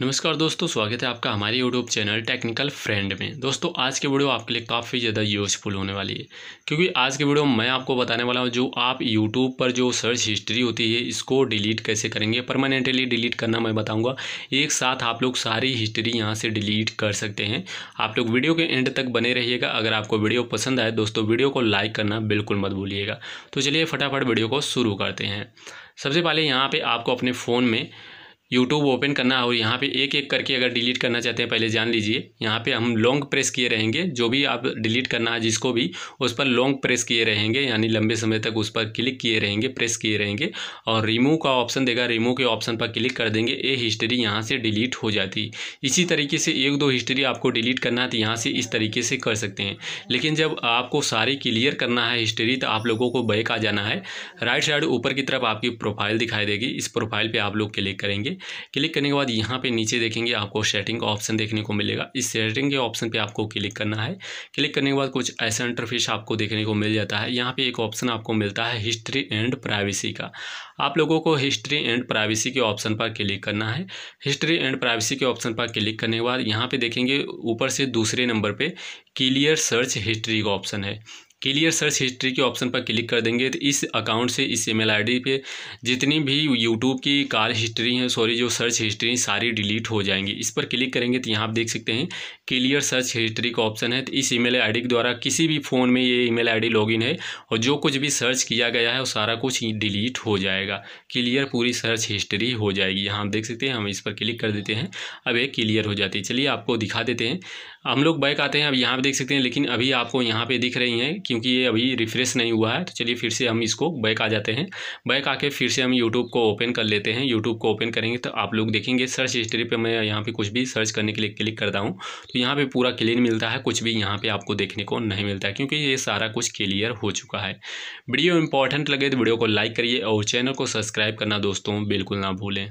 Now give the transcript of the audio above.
नमस्कार दोस्तों स्वागत है आपका हमारे यूट्यूब चैनल टेक्निकल फ्रेंड में दोस्तों आज के वीडियो आपके लिए काफ़ी ज़्यादा यूज़फुल होने वाली है क्योंकि आज की वीडियो मैं आपको बताने वाला हूँ जो आप यूट्यूब पर जो सर्च हिस्ट्री होती है इसको डिलीट कैसे करेंगे परमानेंटली डिलीट करना मैं बताऊँगा एक साथ आप लोग सारी हिस्ट्री यहाँ से डिलीट कर सकते हैं आप लोग वीडियो के एंड तक बने रहिएगा अगर आपको वीडियो पसंद आए दोस्तों वीडियो को लाइक करना बिल्कुल मत भूलिएगा तो चलिए फटाफट वीडियो को शुरू करते हैं सबसे पहले यहाँ पर आपको अपने फ़ोन में यूट्यूब ओपन करना और यहाँ पे एक एक करके अगर डिलीट करना चाहते हैं पहले जान लीजिए यहाँ पे हम लॉन्ग प्रेस किए रहेंगे जो भी आप डिलीट करना है जिसको भी उस पर लॉन्ग प्रेस किए रहेंगे यानी लंबे समय तक उस पर क्लिक किए रहेंगे प्रेस किए रहेंगे और रिमूव का ऑप्शन देगा रिमूव के ऑप्शन पर क्लिक कर देंगे ए हिस्ट्री यहाँ से डिलीट हो जाती इसी तरीके से एक दो हिस्ट्री आपको डिलीट करना है तो यहाँ से इस तरीके से कर सकते हैं लेकिन जब आपको सारी क्लियर करना है हिस्ट्री तो आप लोगों को बैक आ जाना है राइट साइड ऊपर की तरफ आपकी प्रोफाइल दिखाई देगी इस प्रोफाइल पर आप लोग क्लिक करेंगे क्लिक करने के बाद यहाँ पे नीचे देखेंगे आपको सेटिंग का ऑप्शन देखने को मिलेगा इस सेटिंग के ऑप्शन पे आपको क्लिक करना है क्लिक करने के बाद कुछ ऐसा इंटरफेस आपको देखने को मिल जाता है यहाँ पे एक ऑप्शन आपको मिलता है हिस्ट्री एंड प्राइवेसी का आप लोगों को हिस्ट्री एंड प्राइवेसी के ऑप्शन पर क्लिक करना है हिस्ट्री एंड प्राइवेसी के ऑप्शन पर क्लिक करने के बाद यहाँ पर देखेंगे ऊपर से दूसरे नंबर पर क्लियर सर्च हिस्ट्री का ऑप्शन है क्लियर सर्च हिस्ट्री के ऑप्शन पर क्लिक कर देंगे तो इस अकाउंट से इस ईमेल आईडी पे जितनी भी यूट्यूब की कॉल हिस्ट्री है सॉरी जो सर्च हिस्ट्री है सारी डिलीट हो जाएंगी इस पर क्लिक करेंगे तो यहाँ आप देख सकते हैं क्लियर सर्च हिस्ट्री का ऑप्शन है तो इस ईमेल आईडी के द्वारा किसी भी फ़ोन में ये ईमेल आईडी लॉगिन है और जो कुछ भी सर्च किया गया है वो सारा कुछ डिलीट हो जाएगा क्लियर पूरी सर्च हिस्ट्री हो जाएगी यहाँ आप देख सकते हैं हम इस पर क्लिक कर देते हैं अब ये क्लियर हो जाती है चलिए आपको दिखा देते हैं हम लोग बैक आते हैं अब यहाँ पर देख सकते हैं लेकिन अभी आपको यहाँ पर दिख रही हैं क्योंकि ये अभी रिफ़्रेश नहीं हुआ है तो चलिए फिर से हम इसको बैक आ जाते हैं बैक आके फिर से हम यूट्यूब को ओपन कर लेते हैं यूट्यूब को ओपन करेंगे तो आप लोग देखेंगे सर्च हिस्ट्री पर मैं यहाँ पर कुछ भी सर्च करने के लिए क्लिक करता हूँ तो यहाँ पर पूरा क्लीन मिलता है कुछ भी यहाँ पर आपको देखने को नहीं मिलता है क्योंकि ये सारा कुछ क्लियर हो चुका है वीडियो इंपॉर्टेंट लगे तो वीडियो को लाइक करिए और चैनल को सब्सक्राइब करना दोस्तों बिल्कुल ना भूलें